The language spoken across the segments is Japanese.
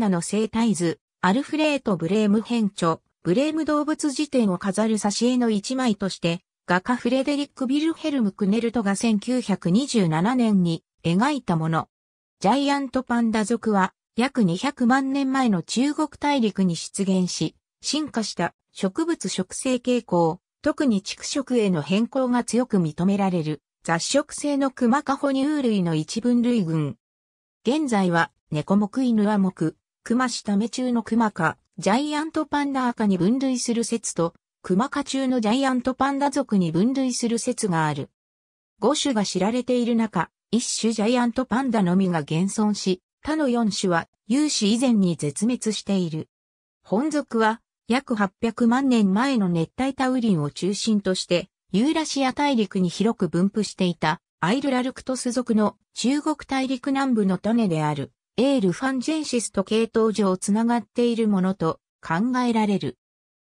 ナの生態図、アルフレート・ブレーム編著、ブレーム動物辞典を飾る挿絵の一枚として、画家フレデリック・ビルヘルム・クネルトが1927年に描いたもの。ジャイアントパンダ族は約200万年前の中国大陸に出現し、進化した植物植生傾向、特に畜食への変更が強く認められる雑食性のクマ科哺乳類の一分類群。現在は猫目犬は目、熊下目中の熊か、ジャイアントパンダ赤に分類する説と、熊下中のジャイアントパンダ族に分類する説がある。5種が知られている中、一種ジャイアントパンダのみが現存し、他の4種は有史以前に絶滅している。本属は約800万年前の熱帯タウリンを中心として、ユーラシア大陸に広く分布していたアイルラルクトス属の中国大陸南部の種である。エールファンジェンシスと系統上つながっているものと考えられる。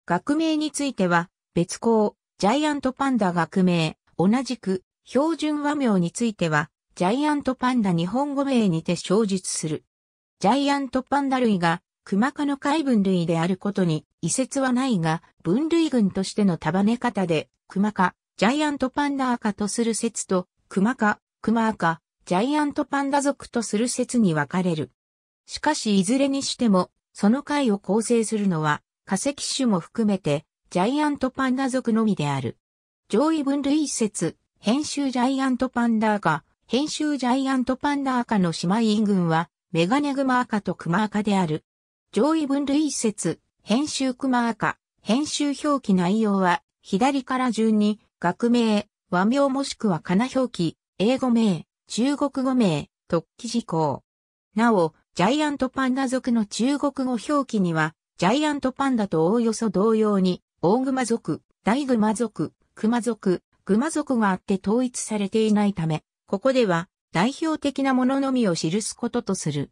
学名については、別校、ジャイアントパンダ学名、同じく、標準和名については、ジャイアントパンダ日本語名にて小述する。ジャイアントパンダ類が、熊科の海分類であることに、異説はないが、分類群としての束ね方で、熊科、ジャイアントパンダ赤とする説と、熊科、熊赤、ジャイアントパンダ族とする説に分かれる。しかしいずれにしても、その回を構成するのは、化石種も含めて、ジャイアントパンダ族のみである。上位分類説、編集ジャイアントパンダ赤、編集ジャイアントパンダ赤の姉妹員群は、メガネグマ赤とクマ赤である。上位分類説、編集クマ赤、編集表記内容は、左から順に、学名、和名もしくはかな表記、英語名、中国語名、特記事項。なお、ジャイアントパンダ族の中国語表記には、ジャイアントパンダとおおよそ同様に、大熊族、大熊族、熊族、熊族があって統一されていないため、ここでは代表的なもののみを記すこととする。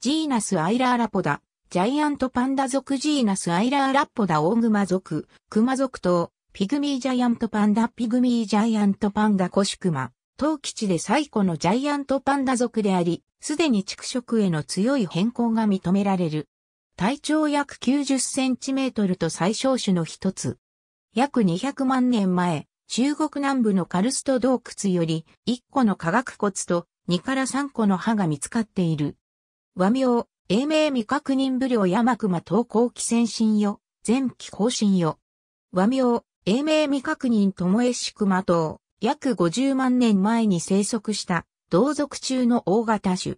ジーナスアイラーラポダ、ジャイアントパンダ族ジーナスアイラーラポダ大熊族、熊族と、ピグミージャイアントパンダピグミージャイアントパンダコシクマ。当基地で最古のジャイアントパンダ族であり、すでに畜食への強い変更が認められる。体長約90センチメートルと最小種の一つ。約200万年前、中国南部のカルスト洞窟より1個の化学骨と2から3個の歯が見つかっている。和名、英名未確認不良山熊東高期先進よ、前期更新よ。和名、英名未確認ともえし熊東、約50万年前に生息した同族中の大型種。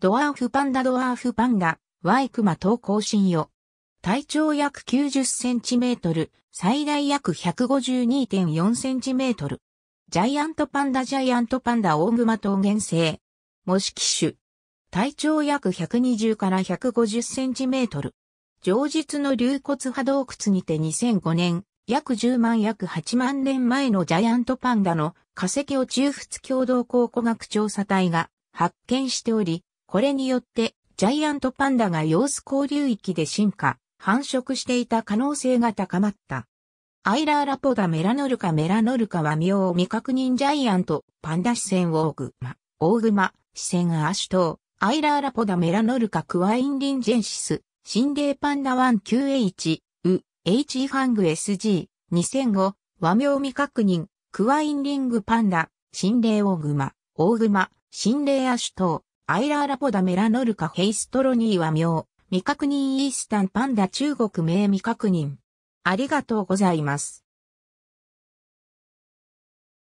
ドワーフパンダドワーフパンダ、ワイクマ等行進よ。体長約90センチメートル、最大約152.4センチメートル。ジャイアントパンダジャイアントパンダ大熊等原生。模式種。体長約120から150センチメートル。上述の流骨波洞窟にて2005年、約10万約8万年前のジャイアントパンダの化石を中仏共同考古学調査隊が発見しており、これによってジャイアントパンダが様子交流域で進化、繁殖していた可能性が高まった。アイラーラポダメラノルカメラノルカは妙を未確認ジャイアント、パンダ視線オーグマ、オーグマ、視線アシュトアイラーラポダメラノルカクワインリンジェンシス、心霊パンダ 1QH、H ファング SG、2005、和名未確認、クワインリングパンダ、心霊オグマ、オグマ、心霊アシュトウ、アイラーラポダメラノルカヘイストロニー和名、未確認イースタンパンダ中国名未確認。ありがとうございます。